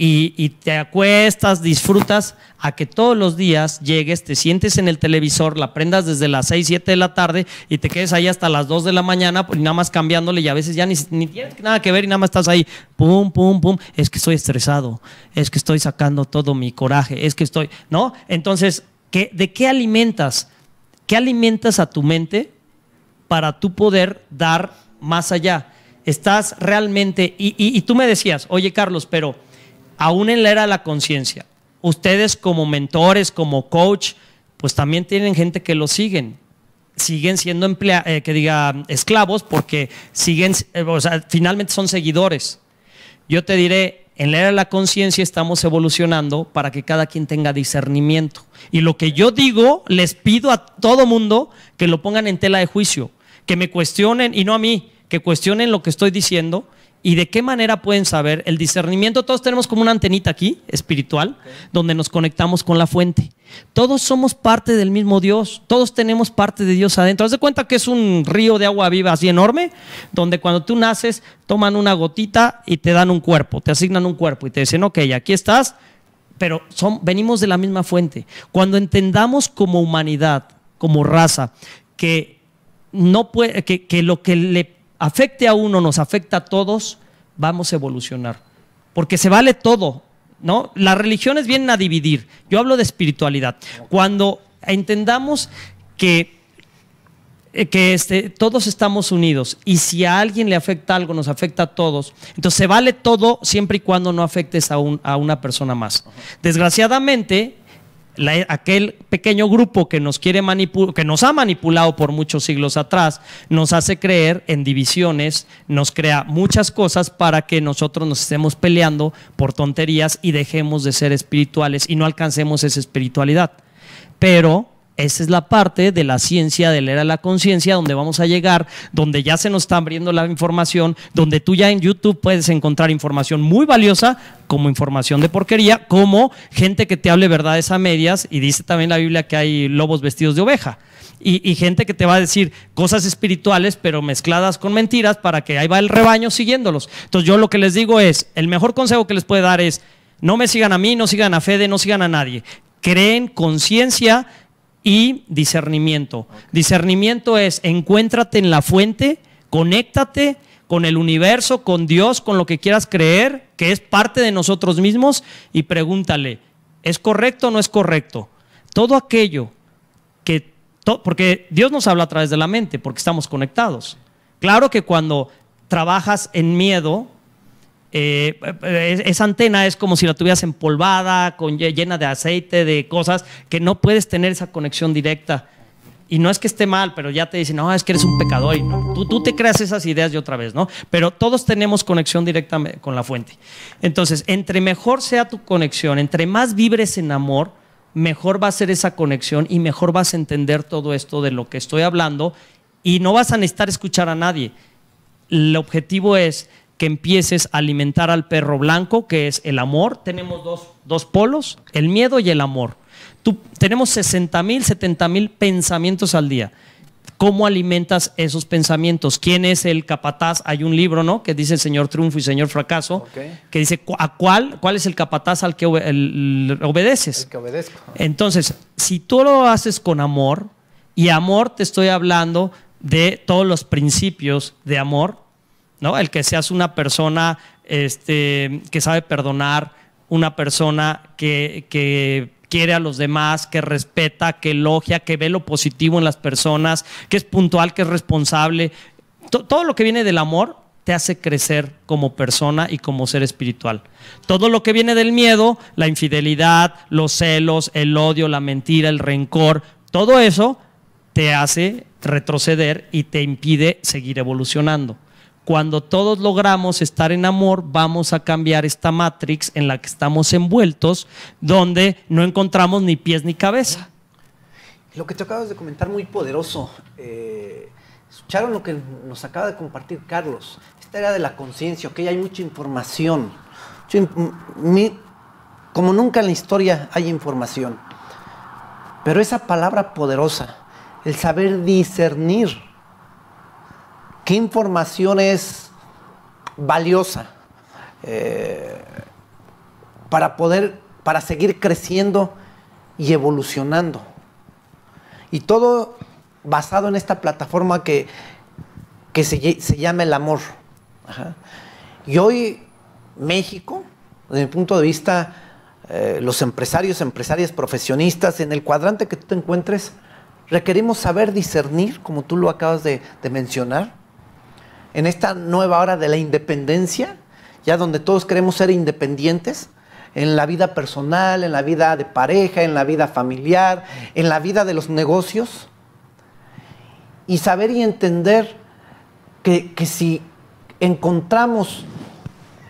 y, te acuestas, disfrutas, a que todos los días llegues, te sientes en el televisor, la prendas desde las 6, 7 de la tarde y te quedes ahí hasta las 2 de la mañana, por pues, nada más cambiándole y a veces ya ni, tienes nada que ver y nada más estás ahí, pum, pum, pum, es que estoy estresado, es que estoy sacando todo mi coraje, es que estoy, ¿no? Entonces, ¿qué, ¿de qué alimentas? ¿Qué alimentas a tu mente? para tú poder dar más allá. Estás realmente, y, tú me decías, oye Carlos, pero aún en la era de la conciencia, ustedes como mentores, como coach, pues también tienen gente que lo siguen siguen siendo eh, que diga esclavos porque siguen, eh, finalmente son seguidores. Yo te diré, en la era de la conciencia estamos evolucionando para que cada quien tenga discernimiento. Y lo que yo digo, les pido a todo mundo que lo pongan en tela de juicio, que me cuestionen, y no a mí, que cuestionen lo que estoy diciendo y de qué manera pueden saber. El discernimiento, todos tenemos como una antenita aquí, espiritual, donde nos conectamos con la fuente. Todos somos parte del mismo Dios, todos tenemos parte de Dios adentro. Haz de cuenta que es un río de agua viva así enorme, donde cuando tú naces toman una gotita y te dan un cuerpo, te asignan un cuerpo y te dicen, ok, aquí estás, pero son, venimos de la misma fuente. Cuando entendamos como humanidad, como raza, que no puede, que, lo que le afecte a uno nos afecta a todos, vamos a evolucionar. Porque se vale todo, ¿no? Las religiones vienen a dividir. Yo hablo de espiritualidad. Cuando entendamos que, eh, que este, todos estamos unidos y si a alguien le afecta algo, nos afecta a todos, entonces se vale todo siempre y cuando no afectes a una persona más. Desgraciadamente, aquel pequeño grupo que nos, quiere que nos ha manipulado por muchos siglos atrás, nos hace creer en divisiones, nos crea muchas cosas para que nosotros nos estemos peleando por tonterías y dejemos de ser espirituales y no alcancemos esa espiritualidad. Pero esa es la parte de la ciencia de leer a la conciencia, donde vamos a llegar, donde ya se nos está abriendo la información, donde tú ya en YouTube puedes encontrar información muy valiosa, como información de porquería, como gente que te hable verdades a medias, y dice también la Biblia que hay lobos vestidos de oveja, y, gente que te va a decir cosas espirituales, pero mezcladas con mentiras, para que ahí va el rebaño siguiéndolos. Entonces yo lo que les digo es, el mejor consejo que les puede dar es, no me sigan a mí, no sigan a Fede, no sigan a nadie creen conciencia, y discernimiento. Discernimiento es encuéntrate en la fuente, conéctate con el universo, con Dios, con lo que quieras creer, que es parte de nosotros mismos, y pregúntale, ¿es correcto o no es correcto? Todo aquello que... porque Dios nos habla a través de la mente, porque estamos conectados. Claro que cuando trabajas en miedo, eh, esa antena es como si la tuvieras empolvada, con, llena de aceite, de cosas, que no puedes tener esa conexión directa. Y no es que esté mal, pero ya te dicen, no, es que eres un pecador. tú, tú, te creas esas ideas de otra vez, ¿no? Pero todos tenemos conexión directa con la fuente. Entonces, entre mejor sea tu conexión, entre más vibres en amor, mejor va a ser esa conexión y mejor vas a entender todo esto de lo que estoy hablando y no vas a necesitar escuchar a nadie. El objetivo es que empieces a alimentar al perro blanco, que es el amor. Tenemos dos, polos, el miedo y el amor. Tú, tenemos 60 mil, 70 mil pensamientos al día. ¿Cómo alimentas esos pensamientos? ¿Quién es el capataz? Hay un libro, ¿no? Que dice Señor Triunfo y Señor Fracaso, que dice a cuál, cuál es el capataz al que obedeces. que obedezco. Entonces, si tú lo haces con amor, y amor te estoy hablando de todos los principios de amor, ¿no? El que seas una persona este, que sabe perdonar, una persona que, quiere a los demás, que respeta, que elogia, que ve lo positivo en las personas, que es puntual, que es responsable. todo lo que viene del amor te hace crecer como persona y como ser espiritual. Todo lo que viene del miedo, la infidelidad, los celos, el odio, la mentira, el rencor, todo eso te hace retroceder y te impide seguir evolucionando. Cuando todos logramos estar en amor, vamos a cambiar esta matrix en la que estamos envueltos, donde no encontramos ni pies ni cabeza. Lo que te acabas de comentar, muy poderoso. Eh, Escucharon lo que nos acaba de compartir Carlos. Esta era de la conciencia, ok, hay mucha información. Como nunca en la historia hay información. Pero esa palabra poderosa, el saber discernir, ¿Qué información es valiosa eh, para poder, para seguir creciendo y evolucionando? Y todo basado en esta plataforma que, se, llama el amor. Y hoy México, desde mi punto de vista, eh, los empresarios, empresarias, profesionistas, en el cuadrante que tú te encuentres, requerimos saber discernir, como tú lo acabas de mencionar, en esta nueva hora de la independencia, ya donde todos queremos ser independientes, en la vida personal, en la vida de pareja, en la vida familiar, en la vida de los negocios. Y saber y entender que, si encontramos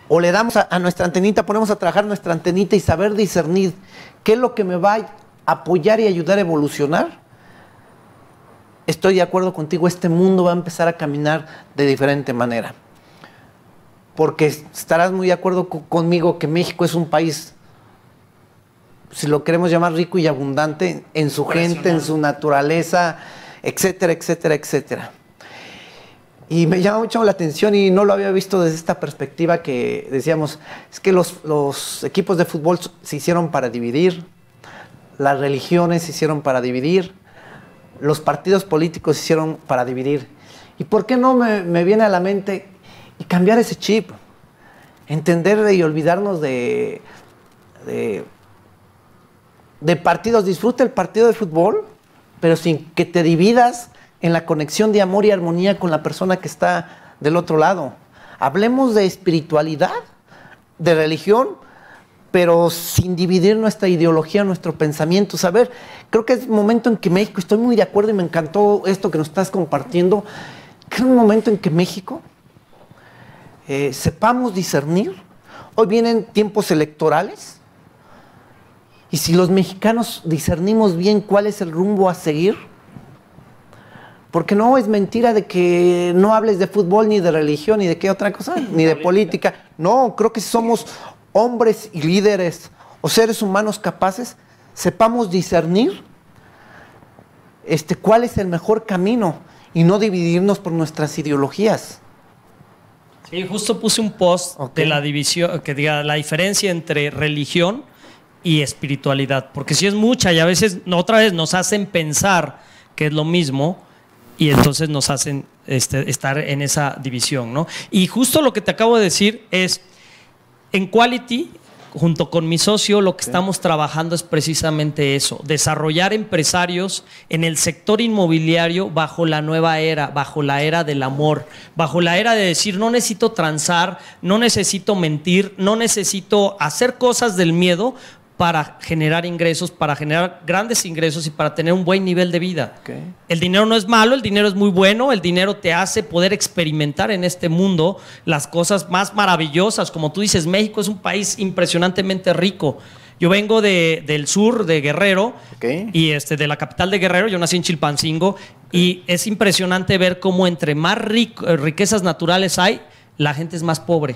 o le damos a, a, nuestra antenita, ponemos a trabajar nuestra antenita y saber discernir qué es lo que me va a apoyar y ayudar a evolucionar, estoy de acuerdo contigo, este mundo va a empezar a caminar de diferente manera. Porque estarás muy de acuerdo conmigo que México es un país, si lo queremos llamar rico y abundante, en su gente, en su naturaleza, etcétera, etcétera, etcétera. Y me llama mucho la atención y no lo había visto desde esta perspectiva que decíamos, es que los equipos de fútbol se hicieron para dividir, las religiones se hicieron para dividir, los partidos políticos hicieron para dividir. ¿Y por qué no me, viene a la mente y cambiar ese chip? Entender y olvidarnos de, de, partidos. Disfrute el partido de fútbol, pero sin que te dividas en la conexión de amor y armonía con la persona que está del otro lado. Hablemos de espiritualidad, de religión, pero sin dividir nuestra ideología, nuestro pensamiento. Saber, creo que es momento en que México, estoy muy de acuerdo y me encantó esto que nos estás compartiendo, creo un momento en que México eh, sepamos discernir. Hoy vienen tiempos electorales y si los mexicanos discernimos bien cuál es el rumbo a seguir, porque no es mentira de que no hables de fútbol, ni de religión, ni de qué otra cosa, ni de política. No, creo que somos hombres y líderes o seres humanos capaces, sepamos discernir este, cuál es el mejor camino y no dividirnos por nuestras ideologías. Sí, justo puse un post de la división, que diga la diferencia entre religión y espiritualidad, porque si es mucha y a veces otra vez nos hacen pensar que es lo mismo y entonces nos hacen este, estar en esa división, ¿no? Y justo lo que te acabo de decir es en Quality, junto con mi socio, lo que estamos trabajando es precisamente eso, desarrollar empresarios en el sector inmobiliario bajo la nueva era, bajo la era del amor, bajo la era de decir, no necesito transar, no necesito mentir, no necesito hacer cosas del miedo para generar ingresos, para generar grandes ingresos y para tener un buen nivel de vida. El dinero no es malo, el dinero es muy bueno, el dinero te hace poder experimentar en este mundo las cosas más maravillosas. Como tú dices, México es un país impresionantemente rico. Yo vengo del sur, de Guerrero, y este, de la capital de Guerrero, yo nací en Chilpancingo, y es impresionante ver cómo entre más riquezas naturales hay, la gente es más pobre.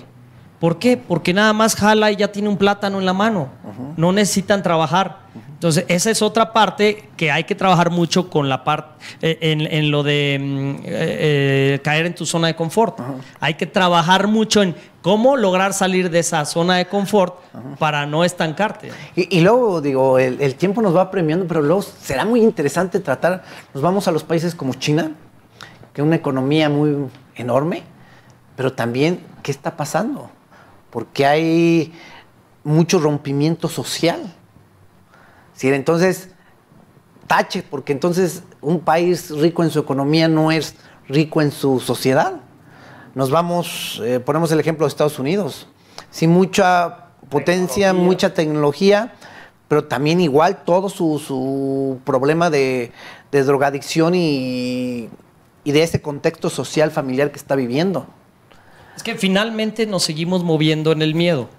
¿Por qué? Porque nada más jala y ya tiene un plátano en la mano. No necesitan trabajar. Entonces, esa es otra parte que hay que trabajar mucho con la parte eh, en, lo de mm, eh, eh, caer en tu zona de confort. Hay que trabajar mucho en cómo lograr salir de esa zona de confort para no estancarte. Y, luego, digo, el, tiempo nos va premiando, pero luego será muy interesante tratar. Nos vamos a los países como China, que es una economía muy enorme, pero también, ¿qué está pasando? porque hay mucho rompimiento social. Entonces, tache, porque entonces un país rico en su economía no es rico en su sociedad. Nos vamos, eh, ponemos el ejemplo de Estados Unidos. Sí, mucha potencia, mucha tecnología, pero también igual todo su, problema de, drogadicción y de ese contexto social familiar que está viviendo. Es que finalmente nos seguimos moviendo en el miedo.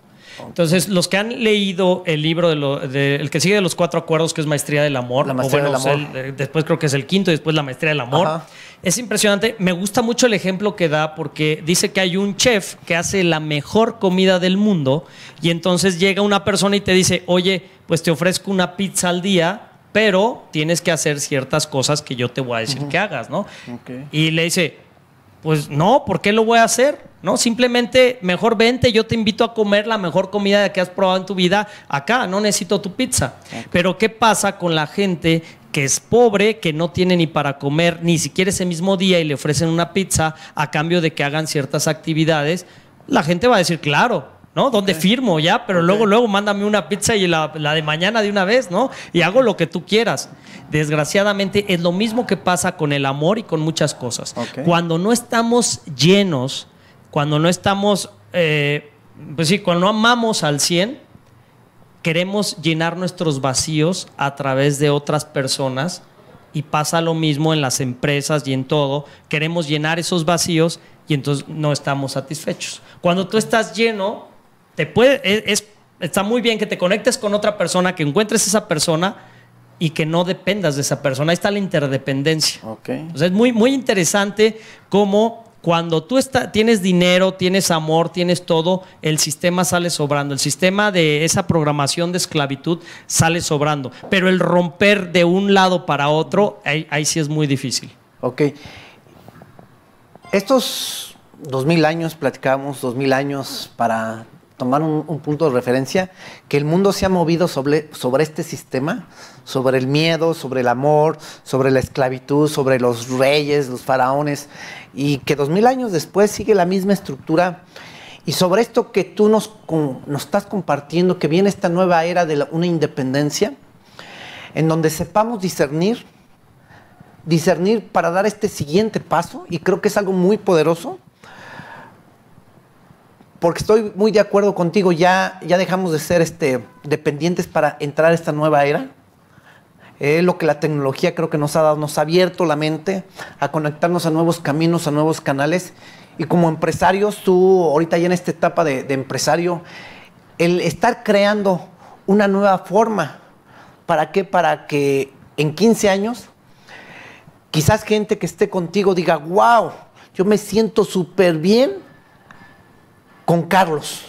Entonces, los que han leído el libro de, el que sigue de los cuatro acuerdos, que es Maestría del Amor, o bueno, eh, después creo que es el quinto y después la Maestría del Amor, es impresionante. Me gusta mucho el ejemplo que da porque dice que hay un chef que hace la mejor comida del mundo y entonces llega una persona y te dice, oye, pues te ofrezco una pizza al día, pero tienes que hacer ciertas cosas que yo te voy a decir que hagas, ¿no? Y le dice, pues no, ¿por qué lo voy a hacer? No, simplemente mejor vente, yo te invito a comer la mejor comida que has probado en tu vida acá, no necesito tu pizza. Pero ¿qué pasa con la gente que es pobre, que no tiene ni para comer ni siquiera ese mismo día y le ofrecen una pizza a cambio de que hagan ciertas actividades? La gente va a decir, claro, ¿no? ¿Dónde firmo ya? Pero luego, luego mándame una pizza y la, de mañana de una vez, ¿no? Y hago lo que tú quieras. Desgraciadamente es lo mismo que pasa con el amor y con muchas cosas. Cuando no estamos llenos, cuando no estamos, eh, pues sí, cuando no amamos al 100, queremos llenar nuestros vacíos a través de otras personas. Y pasa lo mismo en las empresas y en todo. Queremos llenar esos vacíos y entonces no estamos satisfechos. Cuando tú estás lleno, puede, es, está muy bien que te conectes con otra persona, que encuentres esa persona y que no dependas de esa persona. Ahí está la interdependencia. Entonces es muy, muy interesante cómo cuando tú está, tienes dinero, tienes amor, tienes todo, el sistema sale sobrando. El sistema de esa programación de esclavitud sale sobrando. Pero el romper de un lado para otro, ahí, sí es muy difícil. Ok. Estos 2000 años, platicamos, mil años para tomar un, punto de referencia, que el mundo se ha movido sobre, este sistema, sobre el miedo, sobre el amor, sobre la esclavitud, sobre los reyes, los faraones, y que dos mil años después sigue la misma estructura. Y sobre esto que tú nos, estás compartiendo, que viene esta nueva era de una independencia, en donde sepamos discernir, discernir para dar este siguiente paso, y creo que es algo muy poderoso, porque estoy muy de acuerdo contigo, ya, ya dejamos de ser este, dependientes para entrar a esta nueva era. Es eh, lo que la tecnología creo que nos ha dado, nos ha abierto la mente a conectarnos a nuevos caminos, a nuevos canales. Y como empresarios, tú ahorita ya en esta etapa de, de empresario, el estar creando una nueva forma, ¿para qué? Para que en 15 años, quizás gente que esté contigo diga, wow, yo me siento súper bien con Carlos,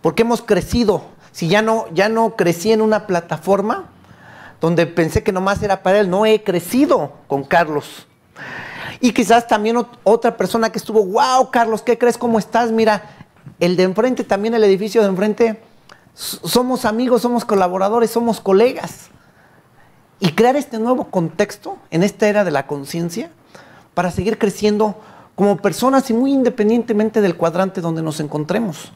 porque hemos crecido. Si ya no, ya no crecí en una plataforma donde pensé que nomás era para él, no he crecido con Carlos. Y quizás también otra persona que estuvo, wow, Carlos, ¿qué crees? ¿Cómo estás? Mira, el de enfrente, también el edificio de enfrente, somos amigos, somos colaboradores, somos colegas. Y crear este nuevo contexto en esta era de la conciencia para seguir creciendo como personas y muy independientemente del cuadrante donde nos encontremos.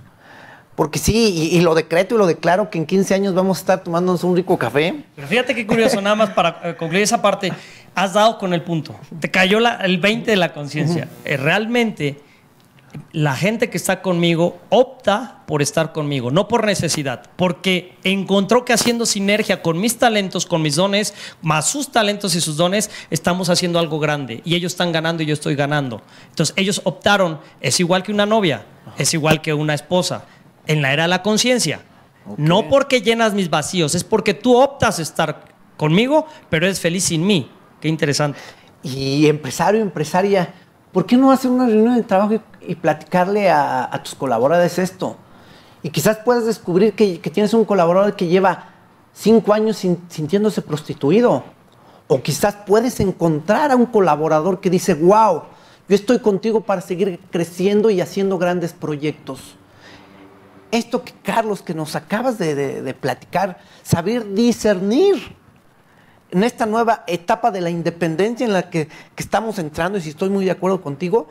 Porque sí, y, lo decreto y lo declaro que en 15 años vamos a estar tomándonos un rico café. Pero fíjate qué curioso, nada más para eh, concluir esa parte, has dado con el punto. Te cayó el 20 de la conciencia. Eh, realmente la gente que está conmigo opta por estar conmigo, no por necesidad, porque encontró que haciendo sinergia con mis talentos, con mis dones, más sus talentos y sus dones, estamos haciendo algo grande y ellos están ganando y yo estoy ganando. Entonces ellos optaron, es igual que una novia, es igual que una esposa, en la era de la conciencia. No porque llenas mis vacíos, es porque tú optas estar conmigo, pero eres feliz sin mí. Qué interesante. Y empresario, empresaria, ¿por qué no hacer una reunión de trabajo y, platicarle a, tus colaboradores esto? Y quizás puedas descubrir que, tienes un colaborador que lleva cinco años sintiéndose prostituido. O quizás puedes encontrar a un colaborador que dice, wow, yo estoy contigo para seguir creciendo y haciendo grandes proyectos. Esto que Carlos, que nos acabas de platicar, saber discernir en esta nueva etapa de la independencia en la que, que estamos entrando, y si estoy muy de acuerdo contigo,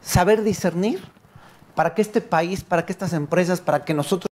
saber discernir para que este país, para que estas empresas, para que nosotros...